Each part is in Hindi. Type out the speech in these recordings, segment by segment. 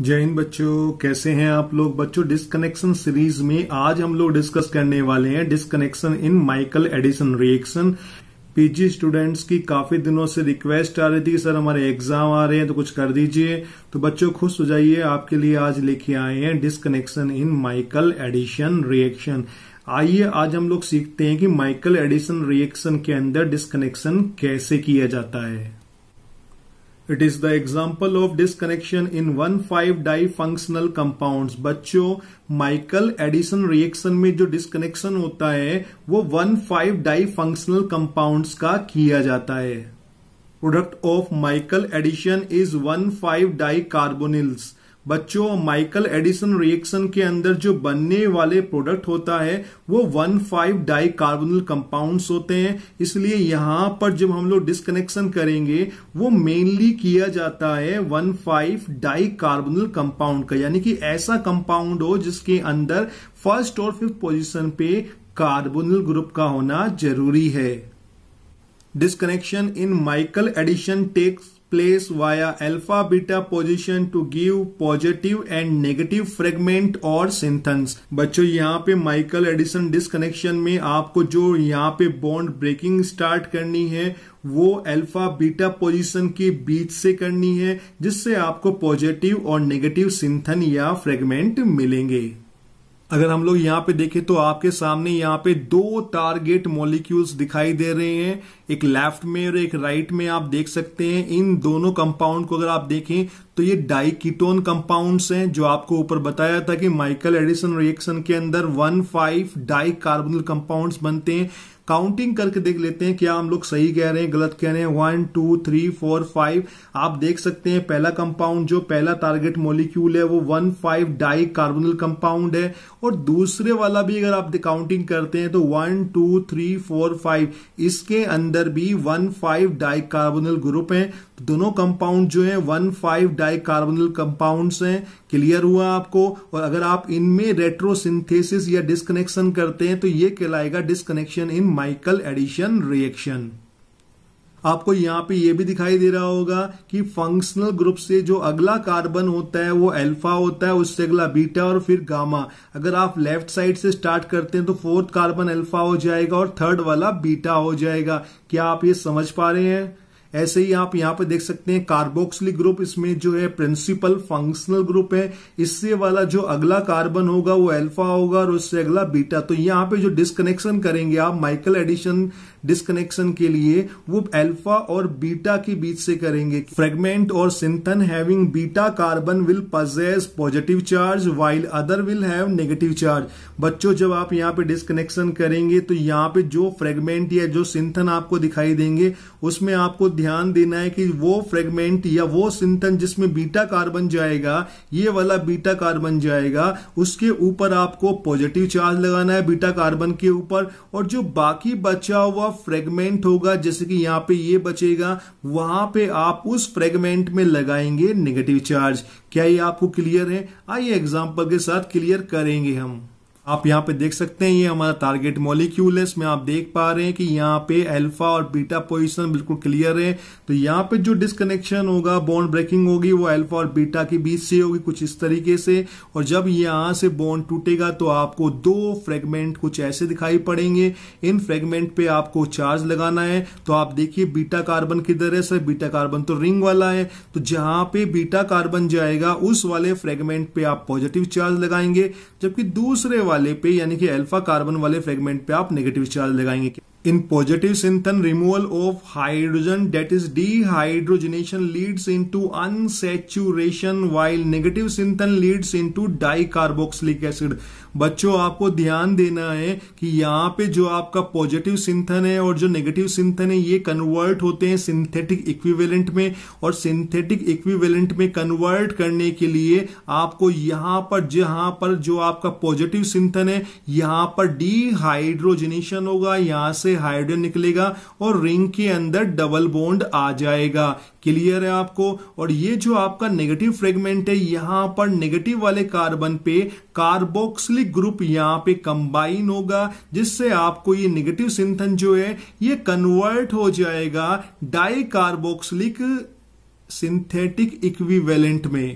जय हिंद बच्चों कैसे हैं आप लोग बच्चों डिस्कनेक्शन सीरीज में आज हम लोग डिस्कस करने वाले हैं disconnection in Michael addition reaction PG students की काफी दिनों से रिक्वेस्ट आ रही थी सर हमारे एग्जाम आ रहे हैं तो कुछ कर दीजिए तो बच्चों खुश हो जाइए आपके लिए आज लेके आए हैं disconnection in Michael addition reaction आइए आज हम लोग सीखते हैं कि माइकल एडिसन रिएक्शन के अंदर डिस्कनेक्शन कैसे किया जाता है it is the example of disconnection in one five di functional compound बच्चों माइकल एडिसन रिएक्शन में जो डिस्कनेक्शन होता है वो one five di functional compound का किया जाता है product of Michael addition is one five di carbonyls बच्चों माइकल एडिसन रिएक्शन के अंदर जो बनने वाले प्रोडक्ट होता है वो one five di carbonyl compound होते हैं इसलिए यहां पर जब हम लोग डिस्कनेक्शन करेंगे वो मेनली किया जाता है one five di carbonyl compound का यानी कि ऐसा कंपाउंड हो जिसके अंदर फर्स्ट और फिफ्थ पोजिशन पे कार्बोनल ग्रुप का होना जरूरी है disconnection in Michael addition takes place via alpha beta position to give positive and negative fragment or synthons बच्चों यहाँ पे माइकल एडिसन डिसकनेक्शन में आपको जो यहाँ पे बॉन्ड ब्रेकिंग स्टार्ट करनी है वो अल्फा बीटा पोजीशन के बीच से करनी है जिससे आपको पॉजिटिव और नेगेटिव सिंथन या फ्रेगमेंट मिलेंगे अगर हम लोग यहां पे देखें तो आपके सामने यहां पे दो टारगेट मॉलिक्यूल्स दिखाई दे रहे हैं एक लेफ्ट में और एक राइट में आप देख सकते हैं इन दोनों कंपाउंड को अगर आप देखें तो ये डाइकिटोन कंपाउंड्स हैं जो आपको ऊपर बताया था कि माइकल एडिसन रिएक्शन के अंदर one five di carbonyl compound बनते हैं काउंटिंग करके देख लेते हैं क्या हम लोग सही कह रहे हैं गलत कह रहे हैं one two three four five आप देख सकते हैं पहला कंपाउंड जो पहला टारगेट मोलिक्यूल है वो one five di carbonyl compound है और दूसरे वाला भी अगर आप काउंटिंग करते हैं तो one two three four five इसके अंदर भी one five di carbonyl group है दोनों कंपाउंड जो है one five di carbonyl compound हैं क्लियर हुआ आपको और अगर आप इनमें रेट्रोसिंथेसिस या डिस्कनेक्शन करते हैं तो ये कहलाएगा disconnection in Michael addition reaction आपको यहां पे ये भी दिखाई दे रहा होगा कि फंक्शनल ग्रुप से जो अगला कार्बन होता है वो अल्फा होता है उससे अगला बीटा और फिर गामा अगर आप लेफ्ट साइड से स्टार्ट करते हैं तो फोर्थ कार्बन अल्फा हो जाएगा और थर्ड वाला बीटा हो जाएगा क्या आप ये समझ पा रहे हैं ऐसे ही आप यहाँ पे देख सकते हैं कार्बोक्सिलिक ग्रुप इसमें जो है प्रिंसिपल फंक्शनल ग्रुप है इससे वाला जो अगला कार्बन होगा वो अल्फा होगा और उससे अगला बीटा तो यहाँ पे जो डिस्कनेक्शन करेंगे आप माइकल एडिशन डिस्कनेक्शन के लिए वो अल्फा और बीटा के बीच से करेंगे फ्रेगमेंट और synthon having beta carbon will possess positive charge while other will have negative charge बच्चों जब आप यहाँ पे डिस्कनेक्शन करेंगे तो यहाँ पे जो फ्रेगमेंट या जो सिंथन आपको दिखाई देंगे उसमें आपको ध्यान देना है कि वो फ्रेगमेंट या वो सिंथन जिसमें बीटा कार्बन जाएगा ये वाला बीटा कार्बन जाएगा उसके ऊपर आपको पॉजिटिव चार्ज लगाना है बीटा कार्बन के ऊपर और जो बाकी बचा हुआ फ्रेगमेंट होगा जैसे कि यहां पे ये बचेगा वहां पे आप उस फ्रेगमेंट में लगाएंगे नेगेटिव चार्ज क्या ये आपको क्लियर है आइए एग्जाम्पल के साथ क्लियर करेंगे हम आप यहाँ पे देख सकते हैं ये हमारा टारगेट मॉलिक्यूल है इसमें आप देख पा रहे हैं कि यहाँ पे अल्फा और बीटा पोजीशन बिल्कुल क्लियर है तो यहाँ पे जो डिसकनेक्शन होगा बॉन्ड ब्रेकिंग होगी वो अल्फा और बीटा के बीच से होगी कुछ इस तरीके से और जब यहाँ से बॉन्ड टूटेगा तो आपको दो फ्रेगमेंट कुछ ऐसे दिखाई पड़ेंगे इन फ्रेगमेंट पे आपको चार्ज लगाना है तो आप देखिए बीटा कार्बन किधर है सर बीटा कार्बन तो रिंग वाला है तो जहां पे बीटा कार्बन जाएगा उस वाले फ्रेगमेंट पे आप पॉजिटिव चार्ज लगाएंगे जबकि दूसरे वाले वाले पे यानी कि अल्फा कार्बन वाले फ्रेगमेंट पे आप नेगेटिव चार्ज लगाएंगे in positive synthan removal of hydrogen that is dehydrogenation leads into unsaturation while negative synthan leads into dicarboxylic acid बच्चों आपको ध्यान देना है कि यहाँ पे जो आपका पॉजिटिव सिंथन है और जो नेगेटिव सिंथन है ये कन्वर्ट होते हैं सिंथेटिक इक्विवेलेंट में और सिंथेटिक इक्विवेलेंट में कन्वर्ट करने के लिए आपको यहां पर जहां पर जो आपका पॉजिटिव सिंथन है यहां पर डीहाइड्रोजनेशन होगा यहां से से हाइड्रोजन निकलेगा और रिंग के अंदर डबल बोन्ड आ जाएगा क्लियर है आपको और ये जो आपका नेगेटिव फ्रेगमेंट है यहां पर नेगेटिव वाले कार्बन पे कार्बोक्सिलिक ग्रुप यहां पे कंबाइन होगा जिससे आपको ये नेगेटिव सिंथन जो है ये कन्वर्ट हो जाएगा डाई कार्बोक्सिलिक सिंथेटिक इक्विवेलेंट में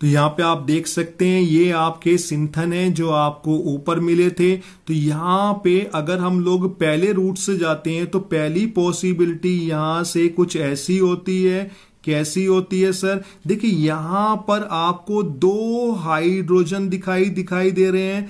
तो यहाँ पे आप देख सकते हैं ये आपके सिंथन है जो आपको ऊपर मिले थे तो यहाँ पे अगर हम लोग पहले रूट से जाते हैं तो पहली पॉसिबिलिटी यहाँ से कुछ ऐसी होती है कैसी होती है सर देखिए यहां पर आपको दो हाइड्रोजन दिखाई दिखाई दे रहे हैं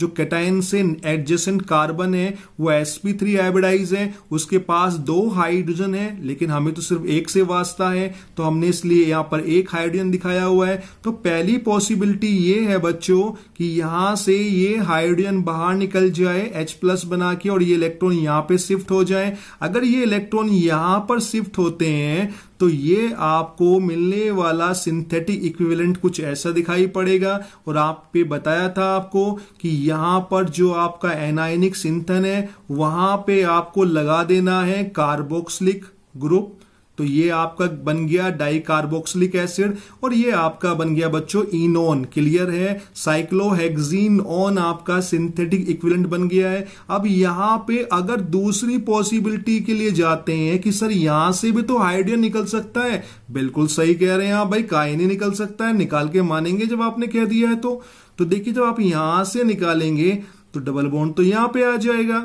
जो कैटाइन से एडजेसेंट कार्बन है वो sp3 हाइब्रिडाइज है उसके पास दो हाइड्रोजन है लेकिन हमें तो सिर्फ एक से वास्ता है तो हमने इसलिए यहां पर एक हाइड्रोजन दिखाया हुआ है तो पहली पॉसिबिलिटी ये है बच्चों कि यहां से ये हाइड्रोजन बाहर निकल जाए H प्लस बना के और ये इलेक्ट्रॉन यहां पे शिफ्ट हो जाए अगर ये इलेक्ट्रॉन यहां पर शिफ्ट होते हैं तो ये आपको मिलने वाला सिंथेटिक इक्विवेलेंट कुछ ऐसा दिखाई पड़ेगा और आप पे बताया था आपको कि यहां पर जो आपका एनायनिक सिंथन है वहां पे आपको लगा देना है कार्बोक्सलिक ग्रुप तो ये आपका बन गया डाइकार्बोक्सिलिक एसिड और ये आपका बन गया बच्चों इनोन क्लियर है साइक्लोहेक्जीन ऑन आपका सिंथेटिक इक्विलेंट बन गया है अब यहां पे अगर दूसरी पॉसिबिलिटी के लिए जाते हैं कि सर यहां से भी तो हाइड्रोजन निकल सकता है बिल्कुल सही कह रहे हैं आप भाई नहीं निकल सकता है निकाल के मानेंगे जब आपने कह दिया है तो, तो देखिए जब आप यहां से निकालेंगे तो डबल बॉन्ड तो यहां पर आ जाएगा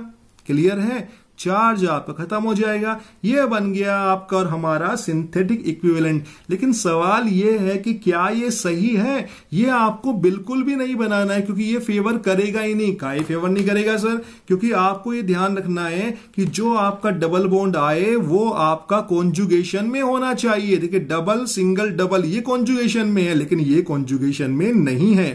क्लियर है चार्ज आपका खत्म हो जाएगा ये बन गया आपका और हमारा सिंथेटिक इक्विवेलेंट लेकिन सवाल ये है कि क्या ये सही है ये आपको बिल्कुल भी नहीं बनाना है क्योंकि ये फेवर करेगा ही नहीं का फेवर नहीं करेगा सर क्योंकि आपको ये ध्यान रखना है कि जो आपका डबल बॉन्ड आए वो आपका कॉन्जुगेशन में होना चाहिए देखिए डबल सिंगल डबल ये कॉन्जुगेशन में है लेकिन ये कॉन्जुगेशन में नहीं है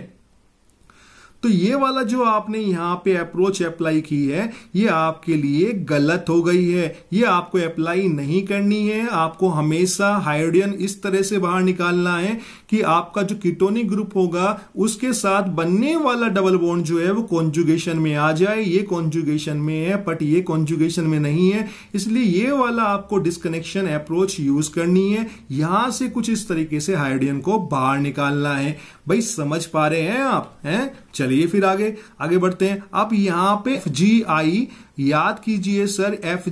तो ये वाला जो आपने यहाँ पे अप्रोच अप्लाई की है ये आपके लिए गलत हो गई है ये आपको अप्लाई नहीं करनी है आपको हमेशा हाइड्रोजन इस तरह से बाहर निकालना है कि आपका जो किटोनिक ग्रुप होगा उसके साथ बनने वाला डबल बॉन्ड जो है वो कॉन्जुगेशन में आ जाए ये कॉन्जुगेशन में है बट ये कॉन्जुगेशन में नहीं है इसलिए ये वाला आपको डिस्कनेक्शन अप्रोच यूज करनी है यहां से कुछ इस तरीके से हाइड्रोजन को बाहर निकालना है भाई समझ पा रहे हैं आप हैं चलिए चलिए फिर आगे आगे बढ़ते हैं अब यहां पे जी आई याद कीजिए सर एफ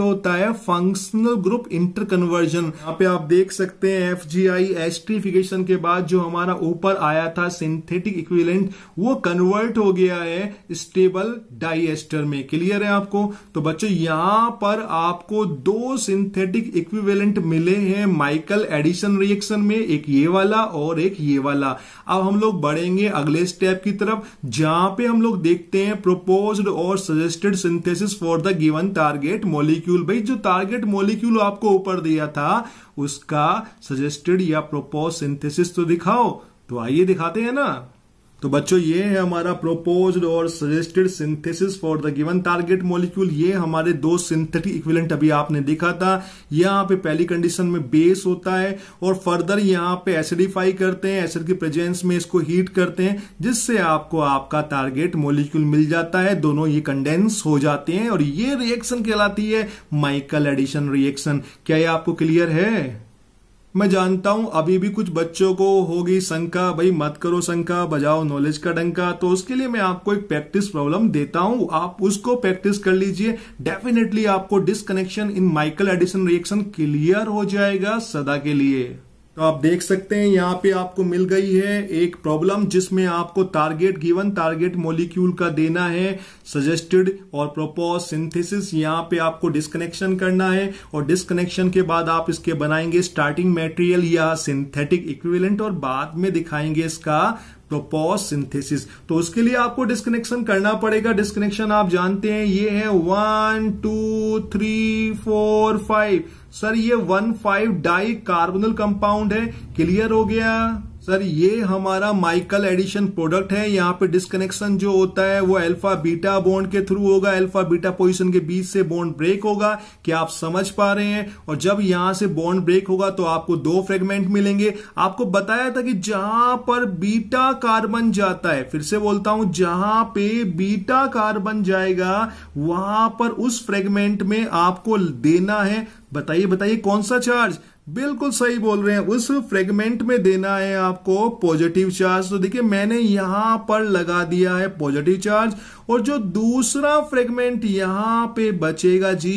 होता है फंक्शनल ग्रुप इंटर कन्वर्जन यहाँ पे आप देख सकते हैं एफ जी आई एस्ट्रीफिकेशन के बाद जो हमारा ऊपर आया था सिंथेटिक इक्विलेंट वो कन्वर्ट हो गया है स्टेबल डाइएस्टर में क्लियर है आपको तो बच्चों यहां पर आपको दो सिंथेटिक इक्विवेलेंट मिले हैं माइकल एडिशन रिएक्शन में एक ये वाला और एक ये वाला अब हम लोग बढ़ेंगे अगले स्टेप की तरफ जहां पे हम लोग देखते हैं प्रोपोज्ड और suggested synthetic synthesis for the given target molecule भाई जो टारगेट मॉलिक्यूल आपको ऊपर दिया था उसका सजेस्टेड या प्रोपोज सिंथेसिस तो दिखाओ तो आइए दिखाते हैं ना तो बच्चों ये है हमारा प्रोपोज्ड और suggested synthesis for the given target molecule ये हमारे दो सिंथेटिक इक्विवेलेंट अभी आपने देखा था यहाँ पे पहली कंडीशन में बेस होता है और फर्दर यहाँ पे एसिडिफाई करते हैं एसिड की प्रेजेंस में इसको हीट करते हैं जिससे आपको आपका टारगेट मोलिक्यूल मिल जाता है दोनों ये कंडेंस हो जाते हैं और ये रिएक्शन कहलाती है माइकल एडिशन रिएक्शन क्या ये आपको क्लियर है मैं जानता हूं अभी भी कुछ बच्चों को होगी शंका भाई मत करो शंका बजाओ नॉलेज का डंका तो उसके लिए मैं आपको एक प्रैक्टिस प्रॉब्लम देता हूं आप उसको प्रैक्टिस कर लीजिए डेफिनेटली आपको disconnection in Michael addition reaction clear हो जाएगा सदा के लिए तो आप देख सकते हैं यहाँ पे आपको मिल गई है एक प्रॉब्लम जिसमें आपको टारगेट गिवन टारगेट मॉलिक्यूल का देना है सजेस्टेड और प्रोपोज सिंथेसिस यहाँ पे आपको डिस्कनेक्शन करना है और डिस्कनेक्शन के बाद आप इसके बनाएंगे स्टार्टिंग मटेरियल या सिंथेटिक इक्विवेलेंट और बाद में दिखाएंगे इसका प्रोपोस सिंथेसिस तो उसके लिए आपको डिस्कनेक्शन करना पड़ेगा डिस्कनेक्शन आप जानते हैं ये है one two three four five sir ये one five di carbonyl compound है क्लियर हो गया सर ये हमारा माइकल एडिशन प्रोडक्ट है यहाँ पे डिस्कनेक्शन जो होता है वो अल्फा बीटा बॉन्ड के थ्रू होगा अल्फा बीटा पोजीशन के बीच से बॉन्ड ब्रेक होगा क्या आप समझ पा रहे हैं और जब यहां से बॉन्ड ब्रेक होगा तो आपको दो फ्रेगमेंट मिलेंगे आपको बताया था कि जहां पर बीटा कार्बन जाता है फिर से बोलता हूं जहां पे बीटा कार्बन जाएगा वहां पर उस फ्रेगमेंट में आपको देना है बताइए बताइए कौन सा चार्ज बिल्कुल सही बोल रहे हैं उस फ्रेगमेंट में देना है आपको पॉजिटिव चार्ज तो देखिए मैंने यहां पर लगा दिया है पॉजिटिव चार्ज और जो दूसरा फ्रेगमेंट यहां पे बचेगा जी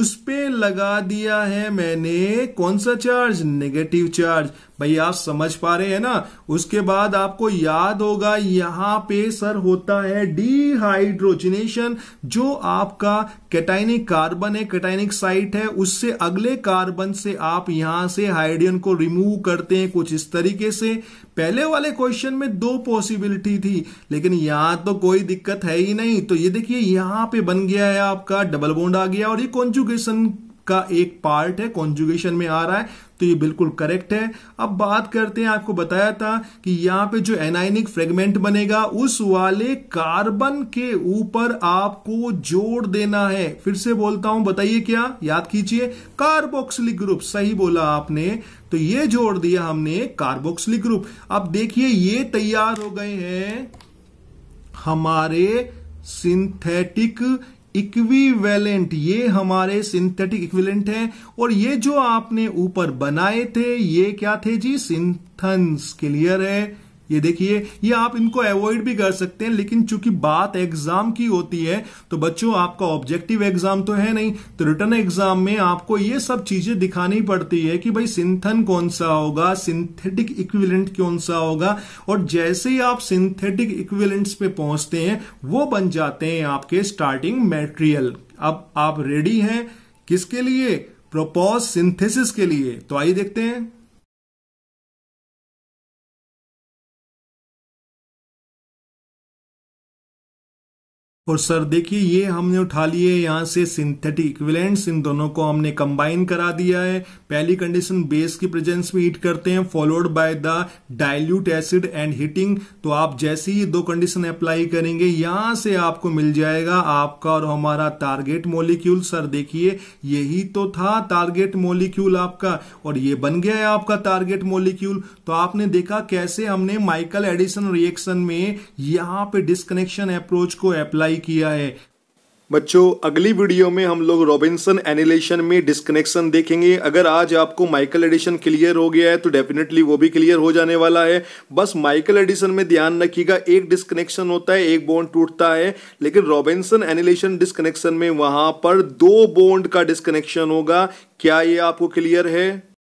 उस पे लगा दिया है मैंने कौन सा चार्ज नेगेटिव चार्ज भाई आप समझ पा रहे हैं ना उसके बाद आपको याद होगा यहां पे सर होता है डिहाइड्रोजिनेशन जो आपका कैटाइनिक कार्बन है कैटाइनिक साइट है उससे अगले कार्बन से आप यहां से हाइड्रोजन को रिमूव करते हैं कुछ इस तरीके से पहले वाले क्वेश्चन में दो पॉसिबिलिटी थी लेकिन यहां तो कोई दिक्कत है ही नहीं तो ये देखिए यहां पे बन गया है आपका डबल बोन्ड आ गया और ये कॉन्जुगेशन का एक पार्ट है कॉन्जुगेशन में आ रहा है तो ये बिल्कुल करेक्ट है अब बात करते हैं आपको बताया था कि यहां पे जो एनाइनिक फ्रेगमेंट बनेगा उस वाले कार्बन के ऊपर आपको जोड़ देना है फिर से बोलता हूं बताइए क्या याद कीजिए कार्बोक्सिलिक ग्रुप सही बोला आपने तो ये जोड़ दिया हमने कार्बोक्सिलिक ग्रुप अब देखिए ये तैयार हो गए हैं हमारे सिंथेटिक इक्विवेलेंट ये हमारे सिंथेटिक इक्विवेलेंट हैं और ये जो आपने ऊपर बनाए थे ये क्या थे जी सिंथन्स क्लियर है ये देखिए ये आप इनको अवॉइड भी कर सकते हैं लेकिन चूंकि बात एग्जाम की होती है तो बच्चों आपका ऑब्जेक्टिव एग्जाम तो है नहीं तो रिटर्न एग्जाम में आपको ये सब चीजें दिखानी पड़ती है कि भाई सिंथन कौन सा होगा सिंथेटिक इक्विलेंट कौन सा होगा और जैसे ही आप सिंथेटिक इक्विवेलेंट्स पे पहुंचते हैं वो बन जाते हैं आपके स्टार्टिंग मेटेरियल अब आप रेडी हैं किसके लिए प्रोपोज सिंथेसिस के लिए तो आइए देखते हैं और सर देखिए ये हमने उठा लिए यहाँ से सिंथेटिक इक्विलेंट्स इन दोनों को हमने कंबाइन करा दिया है पहली कंडीशन बेस की प्रेजेंस में हीट करते हैं followed by the dilute acid and heating तो आप जैसे ही दो कंडीशन अप्लाई करेंगे यहां से आपको मिल जाएगा आपका और हमारा टारगेट मोलिक्यूल सर देखिए यही तो था टारगेट मोलिक्यूल आपका और ये बन गया है आपका टारगेट मोलिक्यूल तो आपने देखा कैसे हमने माइकल एडिसन रिएक्शन में यहां पर डिस्कनेक्शन अप्रोच को अप्लाई अप्लाई किया है बच्चों अगली वीडियो में हम लोग रॉबिन्सन एनिलेशन में डिस्कनेक्शन देखेंगे अगर आज आपको माइकल एडिशन क्लियर हो गया है तो डेफिनेटली वो भी क्लियर हो जाने वाला है बस माइकल एडिशन में ध्यान रखिएगा एक डिस्कनेक्शन होता है एक बॉन्ड टूटता है लेकिन रॉबिन्सन एनिलेशन डिस्कनेक्शन में वहाँ पर दो बॉन्ड का डिस्कनेक्शन होगा क्या ये आपको क्लियर है